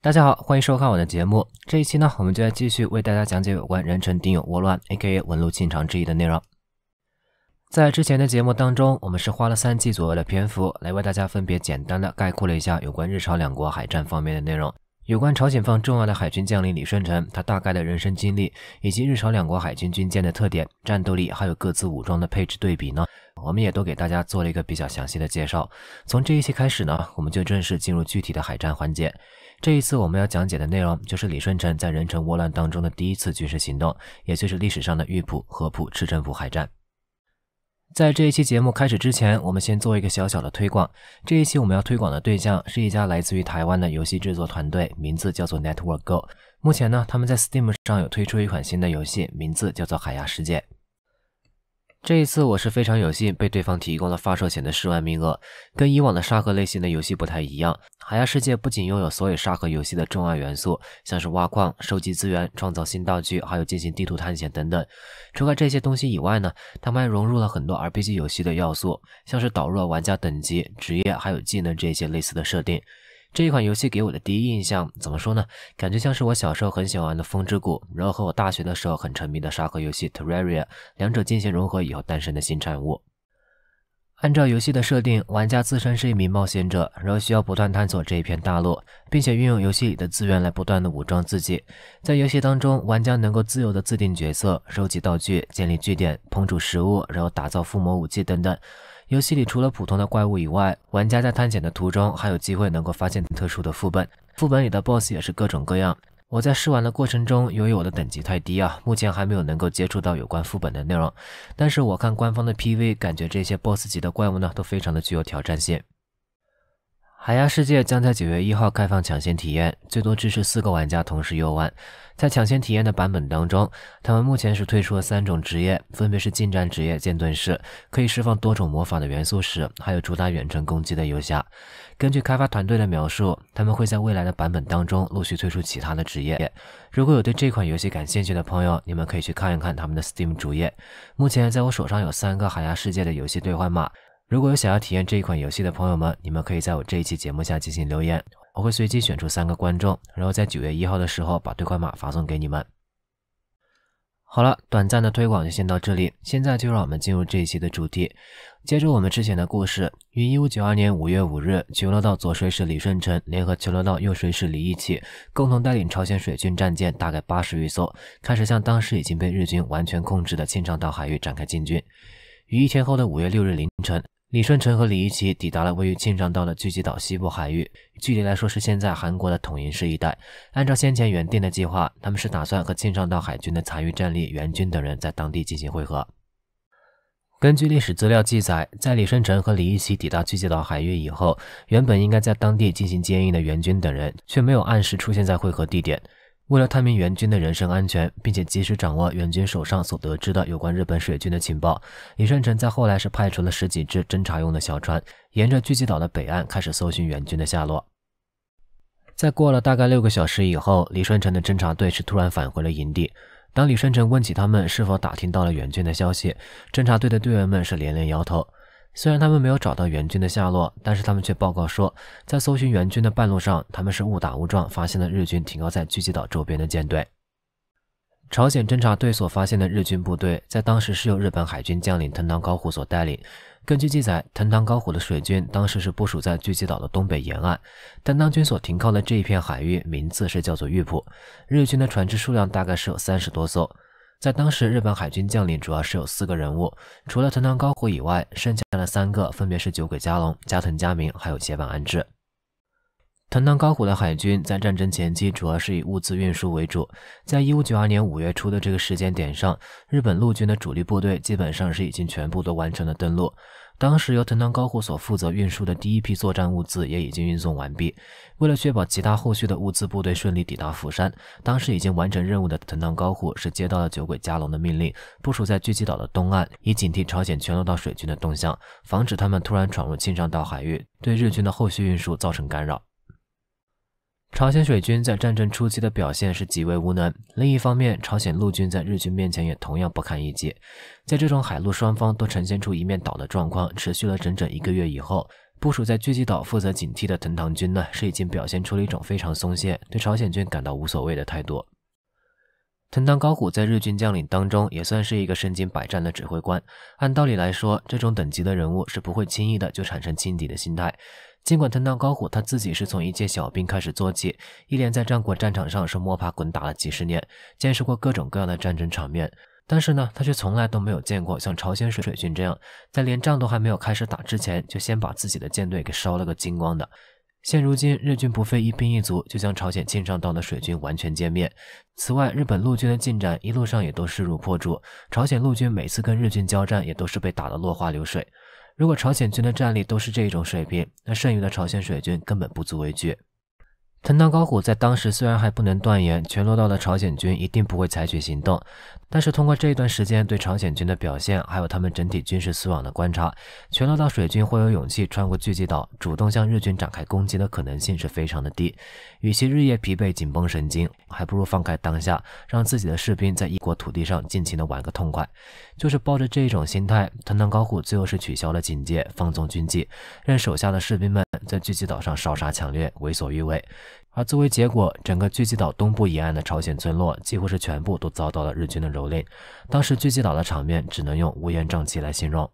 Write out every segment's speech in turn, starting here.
大家好，欢迎收看我的节目。这一期呢，我们就要继续为大家讲解有关“人臣丁有倭乱 ”A.K.A. 文禄庆长之役”的内容。在之前的节目当中，我们是花了三期左右的篇幅，来为大家分别简单的概括了一下有关日朝两国海战方面的内容。有关朝鲜方重要的海军将领李舜臣，他大概的人生经历，以及日朝两国海军军舰的特点、战斗力，还有各自武装的配置对比呢，我们也都给大家做了一个比较详细的介绍。从这一期开始呢，我们就正式进入具体的海战环节。这一次我们要讲解的内容就是李舜臣在仁城窝乱当中的第一次军事行动，也就是历史上的玉浦、合浦赤城府海战。在这一期节目开始之前，我们先做一个小小的推广。这一期我们要推广的对象是一家来自于台湾的游戏制作团队，名字叫做 Network Go。目前呢，他们在 Steam 上有推出一款新的游戏，名字叫做《海牙世界》。这一次我是非常有幸被对方提供了发射前的试玩名额，跟以往的沙盒类型的游戏不太一样。海洋世界不仅拥有所有沙盒游戏的重要元素，像是挖矿、收集资源、创造新道具，还有进行地图探险等等。除了这些东西以外呢，他们还融入了很多 RPG 游戏的要素，像是导入了玩家等级、职业还有技能这些类似的设定。这一款游戏给我的第一印象怎么说呢？感觉像是我小时候很喜欢玩的《风之谷》，然后和我大学的时候很沉迷的沙盒游戏《Terraria》，两者进行融合以后诞生的新产物。按照游戏的设定，玩家自身是一名冒险者，然后需要不断探索这一片大陆，并且运用游戏里的资源来不断的武装自己。在游戏当中，玩家能够自由的自定角色，收集道具，建立据点，烹煮食物，然后打造附魔武器等等。游戏里除了普通的怪物以外，玩家在探险的途中还有机会能够发现特殊的副本，副本里的 BOSS 也是各种各样。我在试玩的过程中，由于我的等级太低啊，目前还没有能够接触到有关副本的内容。但是我看官方的 PV，感觉这些 BOSS 级的怪物呢，都非常的具有挑战性。海牙世界将在九月一号开放抢先体验，最多支持四个玩家同时游玩。在抢先体验的版本当中，他们目前是推出了三种职业，分别是近战职业剑盾士，可以释放多种魔法的元素石，还有主打远程攻击的游侠。根据开发团队的描述，他们会在未来的版本当中陆续推出其他的职业。如果有对这款游戏感兴趣的朋友，你们可以去看一看他们的 Steam 主页。目前在我手上有三个海牙世界的游戏兑换码。如果有想要体验这一款游戏的朋友们，你们可以在我这一期节目下进行留言，我会随机选出三个观众，然后在九月一号的时候把兑换码发送给你们。好了，短暂的推广就先到这里，现在就让我们进入这一期的主题。接着我们之前的故事，于一五九二年五月五日，琼罗道左水使李舜臣联合琼罗道右水使李义起，共同带领朝鲜水军战舰大概八十余艘，开始向当时已经被日军完全控制的庆尚道海域展开进军。于一天后的五月六日凌晨。李舜臣和李一奇抵达了位于庆尚道的巨济岛西部海域，具体来说是现在韩国的统一市一带。按照先前原定的计划，他们是打算和庆尚道海军的残余战力、援军等人在当地进行会合。根据历史资料记载，在李舜臣和李一奇抵达巨济岛海域以后，原本应该在当地进行接应的援军等人却没有按时出现在会合地点。为了探明援军的人身安全，并且及时掌握援军手上所得知的有关日本水军的情报，李顺成在后来是派出了十几只侦察用的小船，沿着聚集岛的北岸开始搜寻援军的下落。在过了大概六个小时以后，李顺成的侦察队是突然返回了营地。当李顺成问起他们是否打听到了援军的消息，侦察队的队员们是连连摇头。虽然他们没有找到援军的下落，但是他们却报告说，在搜寻援军的半路上，他们是误打误撞发现了日军停靠在狙击岛周边的舰队。朝鲜侦察队所发现的日军部队，在当时是由日本海军将领藤堂高虎所带领。根据记载，藤堂高虎的水军当时是部署在狙击岛的东北沿岸，但当军所停靠的这一片海域名字是叫做玉浦。日军的船只数量大概是有三十多艘。在当时，日本海军将领主要是有四个人物，除了藤堂高虎以外，剩下的三个分别是酒鬼加龙、加藤嘉明，还有结坂安治。藤堂高虎的海军在战争前期主要是以物资运输为主。在一五九二年五月初的这个时间点上，日本陆军的主力部队基本上是已经全部都完成了登陆。当时由藤堂高虎所负责运输的第一批作战物资也已经运送完毕。为了确保其他后续的物资部队顺利抵达釜山，当时已经完成任务的藤堂高虎是接到了酒鬼加隆的命令，部署在巨击岛的东岸，以警惕朝鲜全罗道水军的动向，防止他们突然闯入青浪岛海域，对日军的后续运输造成干扰。朝鲜水军在战争初期的表现是极为无能。另一方面，朝鲜陆军在日军面前也同样不堪一击。在这种海陆双方都呈现出一面倒的状况持续了整整一个月以后，部署在狙击岛负责警惕的藤堂军呢，是已经表现出了一种非常松懈、对朝鲜军感到无所谓的态度。藤堂高虎在日军将领当中也算是一个身经百战的指挥官，按道理来说，这种等级的人物是不会轻易的就产生轻敌的心态。尽管藤堂高虎他自己是从一介小兵开始做起，一连在战国战场上是摸爬滚打了几十年，见识过各种各样的战争场面，但是呢，他却从来都没有见过像朝鲜水水军这样，在连仗都还没有开始打之前，就先把自己的舰队给烧了个精光的。现如今，日军不费一兵一卒，就将朝鲜进上岛的水军完全歼灭。此外，日本陆军的进展一路上也都势如破竹，朝鲜陆军每次跟日军交战，也都是被打得落花流水。如果朝鲜军的战力都是这种水平，那剩余的朝鲜水军根本不足为惧。藤堂高虎在当时虽然还不能断言全罗道的朝鲜军一定不会采取行动。但是通过这一段时间对朝鲜军的表现，还有他们整体军事思网的观察，全罗道水军会有勇气穿过狙击岛，主动向日军展开攻击的可能性是非常的低。与其日夜疲惫、紧绷神经，还不如放开当下，让自己的士兵在异国土地上尽情的玩个痛快。就是抱着这种心态，藤堂高虎最后是取消了警戒，放纵军纪，让手下的士兵们在狙击岛上烧杀抢掠，为所欲为。而作为结果，整个巨击岛东部沿岸的朝鲜村落几乎是全部都遭到了日军的蹂躏。当时巨击岛的场面只能用乌烟瘴气来形容。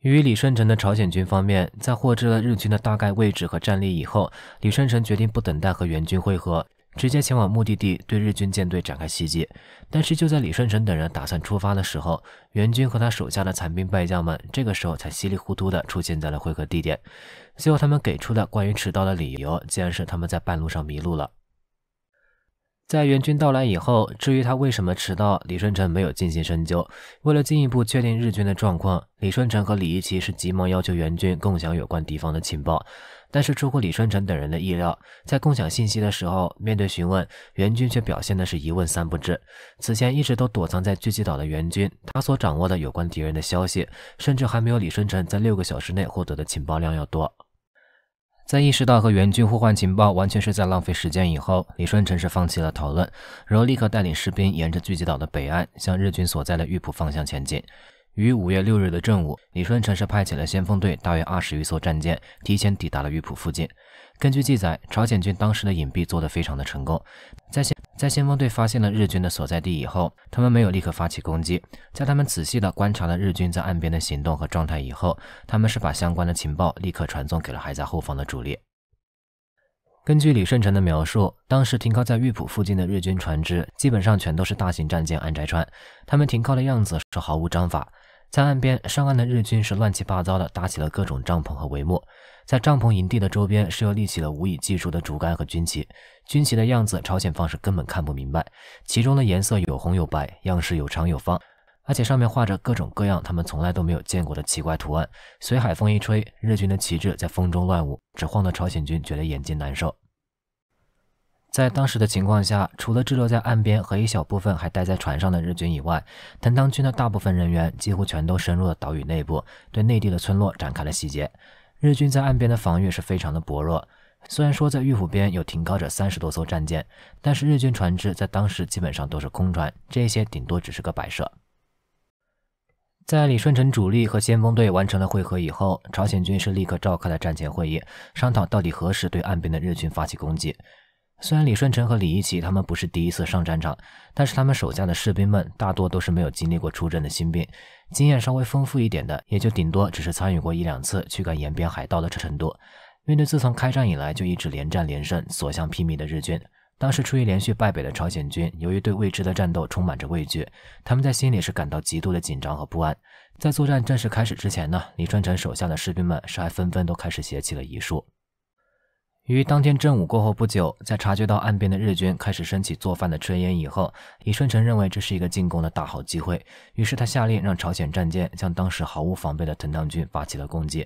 与李顺成的朝鲜军方面，在获知了日军的大概位置和战力以后，李顺成决定不等待和援军会合。直接前往目的地，对日军舰队展开袭击。但是就在李舜臣等人打算出发的时候，援军和他手下的残兵败将们这个时候才稀里糊涂地出现在了会合地点。最后，他们给出的关于迟到的理由，竟然是他们在半路上迷路了。在援军到来以后，至于他为什么迟到，李舜臣没有进行深究。为了进一步确定日军的状况，李舜臣和李一奇是急忙要求援军共享有关敌方的情报。但是出乎李顺成等人的意料，在共享信息的时候，面对询问，援军却表现的是“一问三不知”。此前一直都躲藏在聚集岛的援军，他所掌握的有关敌人的消息，甚至还没有李顺成在六个小时内获得的情报量要多。在意识到和援军互换情报完全是在浪费时间以后，李顺成是放弃了讨论，然后立刻带领士兵沿着聚集岛的北岸向日军所在的玉浦方向前进。于五月六日的正午，李舜臣是派遣了先锋队，大约二十余艘战舰，提前抵达了玉浦附近。根据记载，朝鲜军当时的隐蔽做得非常的成功。在先在先锋队发现了日军的所在地以后，他们没有立刻发起攻击。在他们仔细的观察了日军在岸边的行动和状态以后，他们是把相关的情报立刻传送给了还在后方的主力。根据李舜臣的描述，当时停靠在玉浦附近的日军船只基本上全都是大型战舰安宅川，他们停靠的样子是毫无章法。在岸边上岸的日军是乱七八糟的，搭起了各种帐篷和帷幕，在帐篷营地的周边，是又立起了无以计数的竹竿和军旗。军旗的样子，朝鲜方是根本看不明白，其中的颜色有红有白，样式有长有方，而且上面画着各种各样他们从来都没有见过的奇怪图案。随海风一吹，日军的旗帜在风中乱舞，只晃得朝鲜军觉得眼睛难受。在当时的情况下，除了滞留在岸边和一小部分还待在船上的日军以外，藤堂军的大部分人员几乎全都深入了岛屿内部，对内地的村落展开了洗劫。日军在岸边的防御是非常的薄弱。虽然说在玉府边有停靠着三十多艘战舰，但是日军船只在当时基本上都是空船，这些顶多只是个摆设。在李舜臣主力和先锋队完成了会合以后，朝鲜军是立刻召开了战前会议，商讨到底何时对岸边的日军发起攻击。虽然李舜臣和李义奇他们不是第一次上战场，但是他们手下的士兵们大多都是没有经历过出征的新兵，经验稍微丰富一点的也就顶多只是参与过一两次驱赶延边海盗的程度。面对自从开战以来就一直连战连胜、所向披靡的日军，当时处于连续败北的朝鲜军，由于对未知的战斗充满着畏惧，他们在心里是感到极度的紧张和不安。在作战正式开始之前呢，李舜臣手下的士兵们是还纷纷都开始写起了遗书。于当天正午过后不久，在察觉到岸边的日军开始升起做饭的炊烟以后，李舜臣认为这是一个进攻的大好机会，于是他下令让朝鲜战舰向当时毫无防备的藤堂军发起了攻击。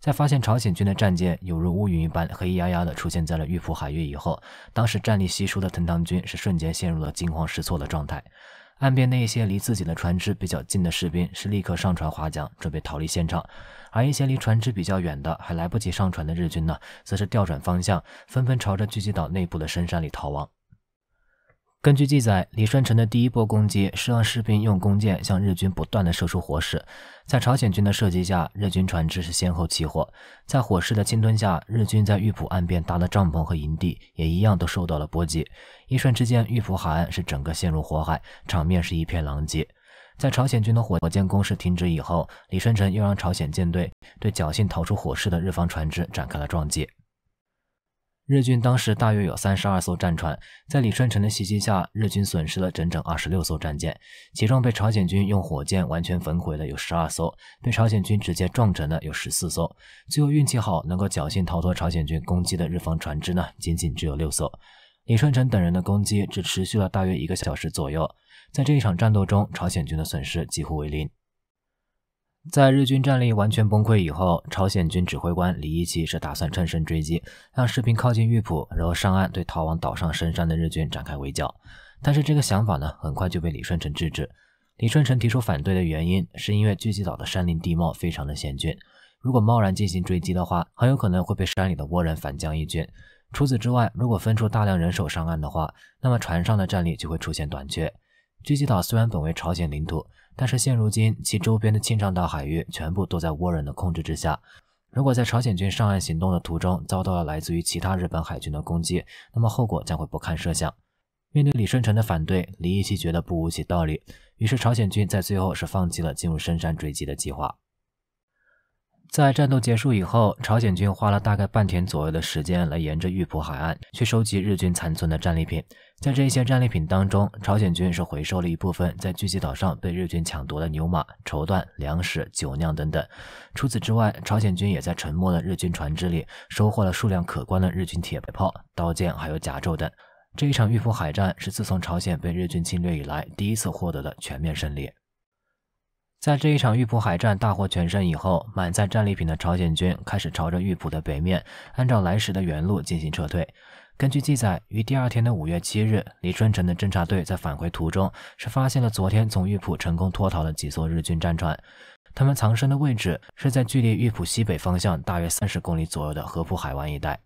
在发现朝鲜军的战舰犹如乌云一般黑压压地出现在了玉浦海域以后，当时战力稀疏的藤堂军是瞬间陷入了惊慌失措的状态。岸边那些离自己的船只比较近的士兵是立刻上船划桨，准备逃离现场。而一些离船只比较远的、还来不及上船的日军呢，则是调转方向，纷纷朝着聚集岛内部的深山里逃亡。根据记载，李顺成的第一波攻击是让士兵用弓箭向日军不断的射出火矢，在朝鲜军的射击下，日军船只是先后起火，在火势的侵吞下，日军在玉浦岸边搭的帐篷和营地也一样都受到了波及。一瞬之间，玉浦海岸是整个陷入火海，场面是一片狼藉。在朝鲜军的火箭攻势停止以后，李舜臣又让朝鲜舰队对侥幸逃出火势的日方船只展开了撞击。日军当时大约有三十二艘战船，在李舜臣的袭击下，日军损失了整整二十六艘战舰，其中被朝鲜军用火箭完全焚毁的有十二艘，被朝鲜军直接撞沉的有十四艘。最后运气好能够侥幸逃脱朝鲜军攻击的日方船只呢，仅仅只有六艘。李顺成等人的攻击只持续了大约一个小时左右，在这一场战斗中，朝鲜军的损失几乎为零。在日军战力完全崩溃以后，朝鲜军指挥官李一奇是打算乘胜追击，让士兵靠近玉浦，然后上岸对逃往岛上深山的日军展开围剿。但是这个想法呢，很快就被李顺成制止。李顺成提出反对的原因，是因为巨济岛的山林地貌非常的险峻，如果贸然进行追击的话，很有可能会被山里的倭人反将一军。除此之外，如果分出大量人手上岸的话，那么船上的战力就会出现短缺。狙击岛虽然本为朝鲜领土，但是现如今其周边的青藏岛海域全部都在倭人的控制之下。如果在朝鲜军上岸行动的途中遭到了来自于其他日本海军的攻击，那么后果将会不堪设想。面对李顺成的反对，李义熙觉得不无其道理，于是朝鲜军在最后是放弃了进入深山追击的计划。在战斗结束以后，朝鲜军花了大概半天左右的时间，来沿着玉浦海岸去收集日军残存的战利品。在这些战利品当中，朝鲜军是回收了一部分在聚集岛上被日军抢夺的牛马、绸缎、粮食、酒酿等等。除此之外，朝鲜军也在沉没的日军船只里收获了数量可观的日军铁炮、刀剑还有甲胄等。这一场玉浦海战是自从朝鲜被日军侵略以来第一次获得的全面胜利。在这一场玉浦海战大获全胜以后，满载战利品的朝鲜军开始朝着玉浦的北面，按照来时的原路进行撤退。根据记载，于第二天的五月七日，李春城的侦察队在返回途中是发现了昨天从玉浦成功脱逃的几艘日军战船，他们藏身的位置是在距离玉浦西北方向大约三十公里左右的河浦海湾一带。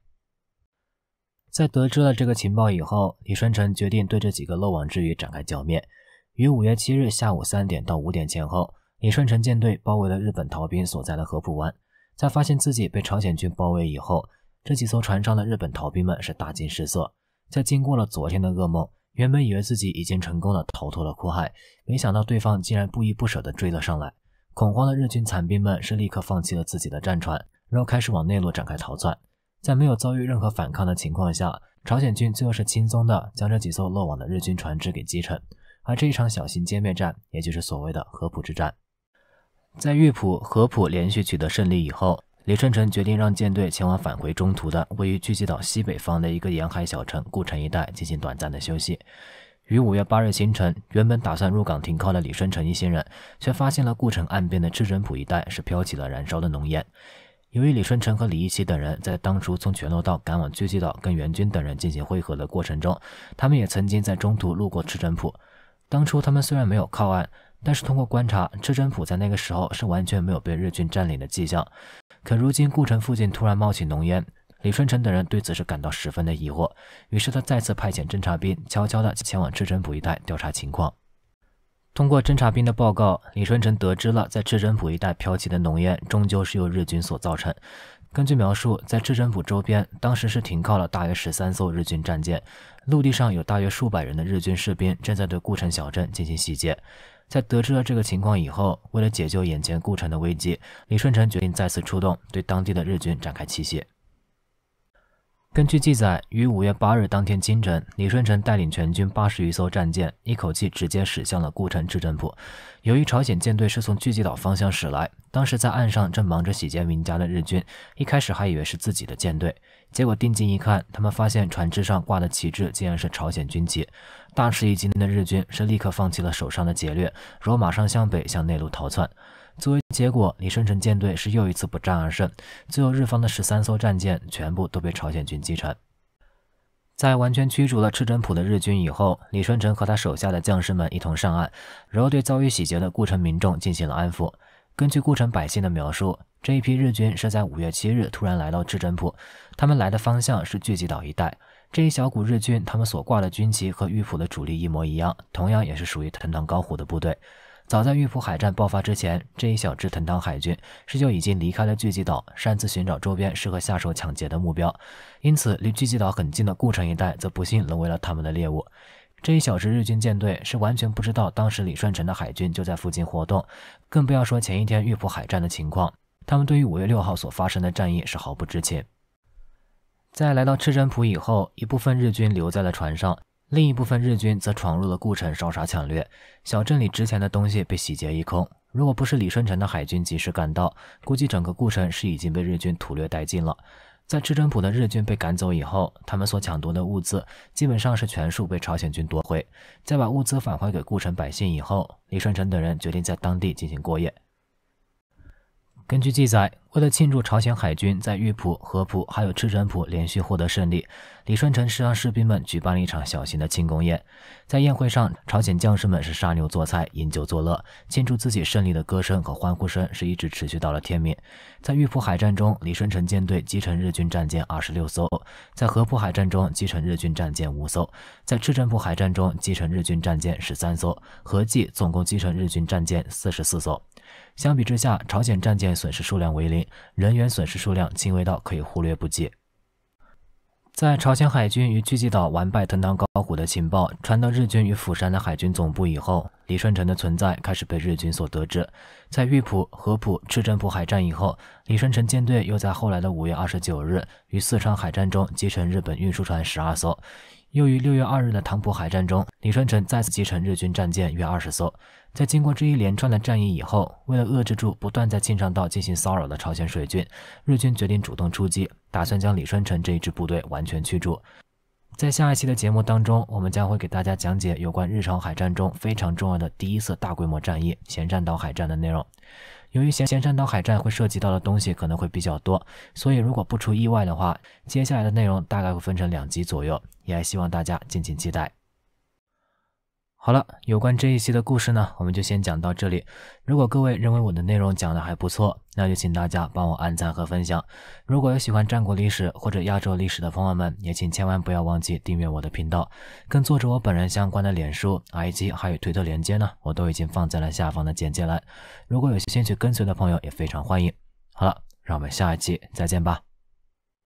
在得知了这个情报以后，李春城决定对这几个漏网之鱼展开剿灭。于五月七日下午三点到五点前后。李舜臣舰队包围了日本逃兵所在的合浦湾，在发现自己被朝鲜军包围以后，这几艘船上的日本逃兵们是大惊失色。在经过了昨天的噩梦，原本以为自己已经成功的逃脱了苦海，没想到对方竟然不依不舍的追了上来。恐慌的日军残兵们是立刻放弃了自己的战船，然后开始往内陆展开逃窜。在没有遭遇任何反抗的情况下，朝鲜军最后是轻松的将这几艘漏网的日军船只给击沉，而这一场小型歼灭战，也就是所谓的合浦之战。在玉浦、合浦连续取得胜利以后，李舜臣决定让舰队前往返回中途的位于巨集岛西北方的一个沿海小城固城一带进行短暂的休息。于五月八日清晨，原本打算入港停靠的李舜臣一行人，却发现了固城岸边的赤城浦一带是飘起了燃烧的浓烟。由于李舜臣和李义奇等人在当初从全罗道赶往巨集岛跟援军等人进行汇合的过程中，他们也曾经在中途路过赤城浦。当初他们虽然没有靠岸。但是通过观察，赤真浦在那个时候是完全没有被日军占领的迹象。可如今，故城附近突然冒起浓烟，李春城等人对此事感到十分的疑惑。于是，他再次派遣侦察兵，悄悄地前往赤真浦一带调查情况。通过侦察兵的报告，李春城得知了，在赤真浦一带飘起的浓烟，终究是由日军所造成。根据描述，在赤真浦周边，当时是停靠了大约十三艘日军战舰，陆地上有大约数百人的日军士兵正在对固城小镇进行洗劫。在得知了这个情况以后，为了解救眼前顾城的危机，李顺臣决定再次出动，对当地的日军展开奇袭。根据记载，于五月八日当天清晨，李舜臣带领全军八十余艘战舰，一口气直接驶向了固城制政浦。由于朝鲜舰队是从巨济岛方向驶来，当时在岸上正忙着洗劫名家的日军，一开始还以为是自己的舰队，结果定睛一看，他们发现船只上挂的旗帜竟然是朝鲜军旗，大吃一惊的日军是立刻放弃了手上的劫掠，若马上向北向内陆逃窜。作为结果，李舜臣舰队是又一次不战而胜。最后，日方的十三艘战舰全部都被朝鲜军击沉。在完全驱逐了赤真浦的日军以后，李舜臣和他手下的将士们一同上岸，然后对遭遇洗劫的固城民众进行了安抚。根据固城百姓的描述，这一批日军是在五月七日突然来到赤真浦，他们来的方向是聚集岛一带。这一小股日军，他们所挂的军旗和玉浦的主力一模一样，同样也是属于藤堂高虎的部队。早在玉浦海战爆发之前，这一小支藤堂海军是就已经离开了聚集岛，擅自寻找周边适合下手抢劫的目标，因此离聚集岛很近的固城一带则不幸沦为了他们的猎物。这一小支日军舰队是完全不知道当时李舜臣的海军就在附近活动，更不要说前一天玉浦海战的情况，他们对于五月六号所发生的战役是毫不知情。在来到赤山浦以后，一部分日军留在了船上。另一部分日军则闯入了固城，烧杀抢掠，小镇里值钱的东西被洗劫一空。如果不是李舜臣的海军及时赶到，估计整个固城是已经被日军屠掠殆尽了。在赤真浦的日军被赶走以后，他们所抢夺的物资基本上是全数被朝鲜军夺回，再把物资返还给固城百姓以后，李舜臣等人决定在当地进行过夜。根据记载，为了庆祝朝鲜海军在玉浦、合浦还有赤城浦连续获得胜利，李舜臣是让士兵们举办了一场小型的庆功宴。在宴会上，朝鲜将士们是杀牛做菜、饮酒作乐，庆祝自己胜利的歌声和欢呼声是一直持续到了天明。在玉浦海战中，李舜臣舰队击沉日军战舰二十六艘；在合浦海战中击沉日军战舰五艘；在赤城浦海战中击沉日军战舰十三艘，合计总共击沉日军战舰四十四艘。相比之下，朝鲜战舰损失数量为零，人员损失数量轻微到可以忽略不计。在朝鲜海军与济州岛完败藤堂高虎的情报传到日军与釜山的海军总部以后，李舜臣的存在开始被日军所得知。在玉浦、合浦赤镇浦海战以后，李舜臣舰队又在后来的五月二十九日于四川海战中击沉日本运输船十二艘。又于六月二日的唐浦海战中，李舜臣再次击沉日军战舰约二十艘。在经过这一连串的战役以后，为了遏制住不断在庆尚道进行骚扰的朝鲜水军，日军决定主动出击，打算将李舜臣这一支部队完全驱逐。在下一期的节目当中，我们将会给大家讲解有关日朝海战中非常重要的第一次大规模战役——咸战岛海战的内容。由于咸咸山岛海战会涉及到的东西可能会比较多，所以如果不出意外的话，接下来的内容大概会分成两集左右，也希望大家敬请期待。好了，有关这一期的故事呢，我们就先讲到这里。如果各位认为我的内容讲的还不错，那就请大家帮我按赞和分享。如果有喜欢战国历史或者亚洲历史的朋友们，也请千万不要忘记订阅我的频道。跟作者我本人相关的脸书、IG 还有推特链接呢，我都已经放在了下方的简介栏。如果有兴趣跟随的朋友，也非常欢迎。好了，让我们下一期再见吧。